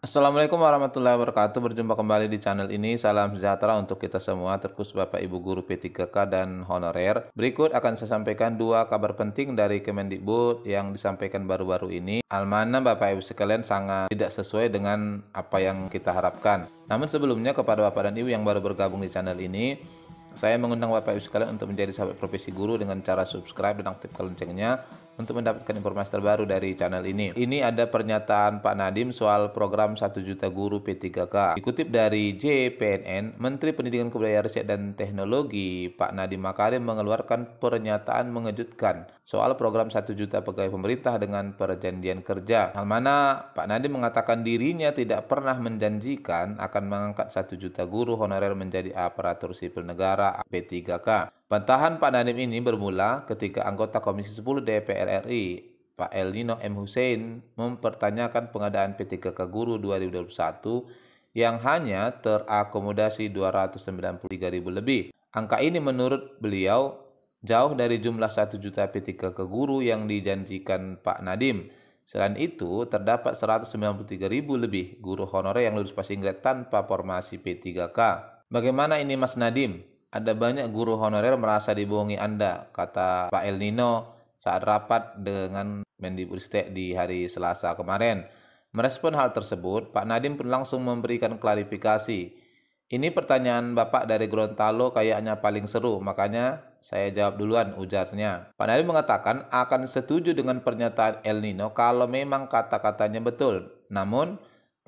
Assalamualaikum warahmatullahi wabarakatuh. Berjumpa kembali di channel ini. Salam sejahtera untuk kita semua, terkhusus Bapak Ibu Guru P3K dan honorer. Berikut akan saya sampaikan dua kabar penting dari Kemendikbud yang disampaikan baru-baru ini. Almana Bapak Ibu sekalian sangat tidak sesuai dengan apa yang kita harapkan. Namun sebelumnya kepada Bapak dan Ibu yang baru bergabung di channel ini, saya mengundang Bapak Ibu sekalian untuk menjadi sahabat profesi guru dengan cara subscribe dan aktifkan loncengnya untuk mendapatkan informasi terbaru dari channel ini. Ini ada pernyataan Pak Nadiem soal program 1 juta guru P3K. Dikutip dari JPNN, Menteri Pendidikan Kebudayaan Riset dan Teknologi Pak Nadiem Makarim mengeluarkan pernyataan mengejutkan soal program 1 juta pegawai pemerintah dengan perjanjian kerja. Hal mana Pak Nadiem mengatakan dirinya tidak pernah menjanjikan akan mengangkat 1 juta guru honorer menjadi aparatur sipil negara P3K. Bantahan Pak Nadim ini bermula ketika anggota Komisi 10 DPR RI, Pak El Nino M. Hussein, mempertanyakan pengadaan P3K Guru 2021 yang hanya terakomodasi 293 ribu lebih. Angka ini menurut beliau jauh dari jumlah 1 juta p 3 ke guru yang dijanjikan Pak Nadim. Selain itu, terdapat 193 ribu lebih guru honorer yang lulus passing grade tanpa formasi P3K. Bagaimana ini Mas Nadim? ada banyak guru honorer merasa dibohongi Anda, kata Pak El Nino saat rapat dengan Mendikbudristek di hari Selasa kemarin. Merespon hal tersebut, Pak Nadim pun langsung memberikan klarifikasi. Ini pertanyaan Bapak dari Gorontalo kayaknya paling seru, makanya saya jawab duluan ujarnya. Pak Nadim mengatakan akan setuju dengan pernyataan El Nino kalau memang kata-katanya betul. Namun,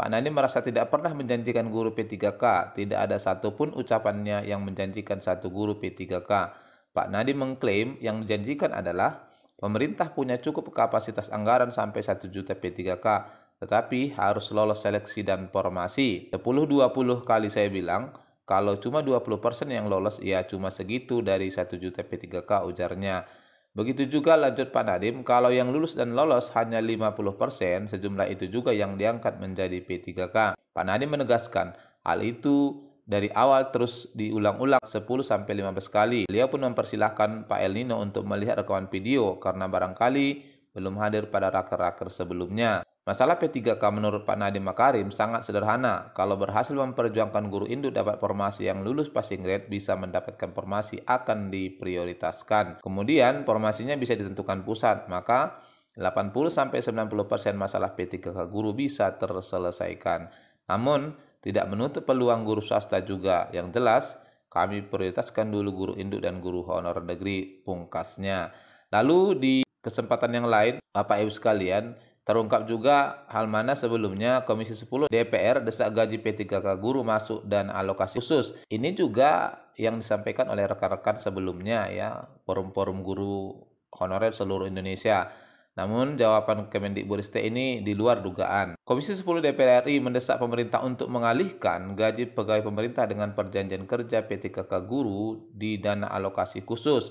Pak Nani merasa tidak pernah menjanjikan guru P3K, tidak ada satupun ucapannya yang menjanjikan satu guru P3K. Pak Nadi mengklaim yang dijanjikan adalah pemerintah punya cukup kapasitas anggaran sampai 1 juta P3K, tetapi harus lolos seleksi dan formasi. 10-20 kali saya bilang, kalau cuma 20% yang lolos, ya cuma segitu dari 1 juta P3K ujarnya. Begitu juga lanjut Pak Nadim, kalau yang lulus dan lolos hanya 50%, sejumlah itu juga yang diangkat menjadi P3K. Pak Nadim menegaskan, hal itu dari awal terus diulang-ulang 10-15 kali. Beliau pun mempersilahkan Pak El Nino untuk melihat rekaman video karena barangkali belum hadir pada raker-raker sebelumnya. Masalah P3K menurut Pak Nadiem Makarim sangat sederhana. Kalau berhasil memperjuangkan guru induk dapat formasi yang lulus passing grade bisa mendapatkan formasi akan diprioritaskan. Kemudian formasinya bisa ditentukan pusat, maka 80-90% masalah P3K guru bisa terselesaikan. Namun, tidak menutup peluang guru swasta juga. Yang jelas, kami prioritaskan dulu guru induk dan guru honor negeri pungkasnya. Lalu di kesempatan yang lain, Bapak Ibu sekalian, Terungkap juga hal mana sebelumnya Komisi 10 DPR desak gaji P3K guru masuk dan alokasi khusus. Ini juga yang disampaikan oleh rekan-rekan sebelumnya ya, forum-forum guru honorer seluruh Indonesia. Namun jawaban Kemendikbudristek ini di luar dugaan. Komisi 10 DPR RI mendesak pemerintah untuk mengalihkan gaji pegawai pemerintah dengan perjanjian kerja P3K guru di dana alokasi khusus.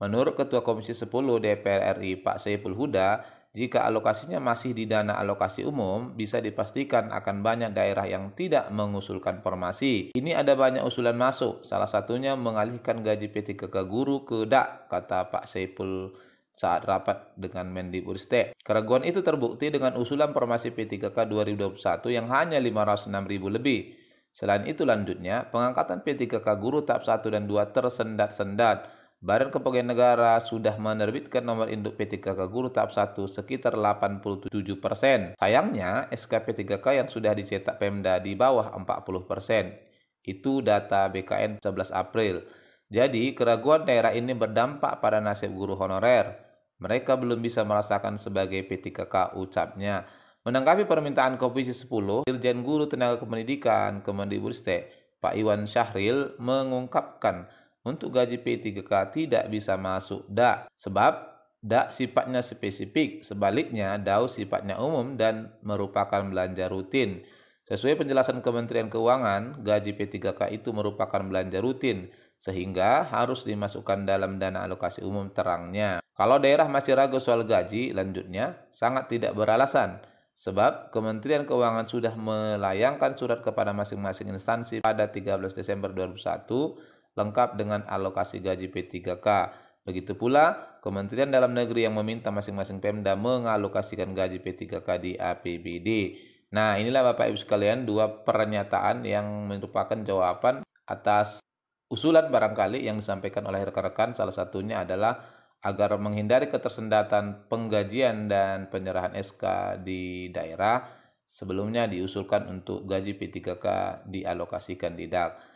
Menurut Ketua Komisi 10 DPR RI Pak Saiful Huda, jika alokasinya masih di dana alokasi umum, bisa dipastikan akan banyak daerah yang tidak mengusulkan formasi. Ini ada banyak usulan masuk, salah satunya mengalihkan gaji ke guru ke DAK, kata Pak Seipul saat rapat dengan Mendikbudristek. Keraguan itu terbukti dengan usulan formasi P3K 2021 yang hanya 506 ribu lebih. Selain itu lanjutnya, pengangkatan P3K guru tahap 1 dan 2 tersendat-sendat Badan Kepegawaian Negara sudah menerbitkan nomor induk P3K guru tahap 1 sekitar 87 persen. Sayangnya, SK P3K yang sudah dicetak Pemda di bawah 40 persen. Itu data BKN 11 April. Jadi, keraguan daerah ini berdampak pada nasib guru honorer. Mereka belum bisa merasakan sebagai P3K ucapnya. Menanggapi permintaan Komisi 10, Dirjen Guru Tenaga Kependidikan Kemendikbudristek Pak Iwan Syahril mengungkapkan untuk gaji P3K tidak bisa masuk DA sebab DA sifatnya spesifik, sebaliknya dau sifatnya umum dan merupakan belanja rutin. Sesuai penjelasan Kementerian Keuangan, gaji P3K itu merupakan belanja rutin sehingga harus dimasukkan dalam dana alokasi umum terangnya. Kalau daerah masih ragu soal gaji, lanjutnya sangat tidak beralasan. Sebab Kementerian Keuangan sudah melayangkan surat kepada masing-masing instansi pada 13 Desember 2001 lengkap dengan alokasi gaji P3K. Begitu pula, Kementerian Dalam Negeri yang meminta masing-masing Pemda mengalokasikan gaji P3K di APBD. Nah, inilah Bapak Ibu sekalian dua pernyataan yang merupakan jawaban atas usulan barangkali yang disampaikan oleh rekan-rekan salah satunya adalah agar menghindari ketersendatan penggajian dan penyerahan SK di daerah sebelumnya diusulkan untuk gaji P3K dialokasikan di DAK.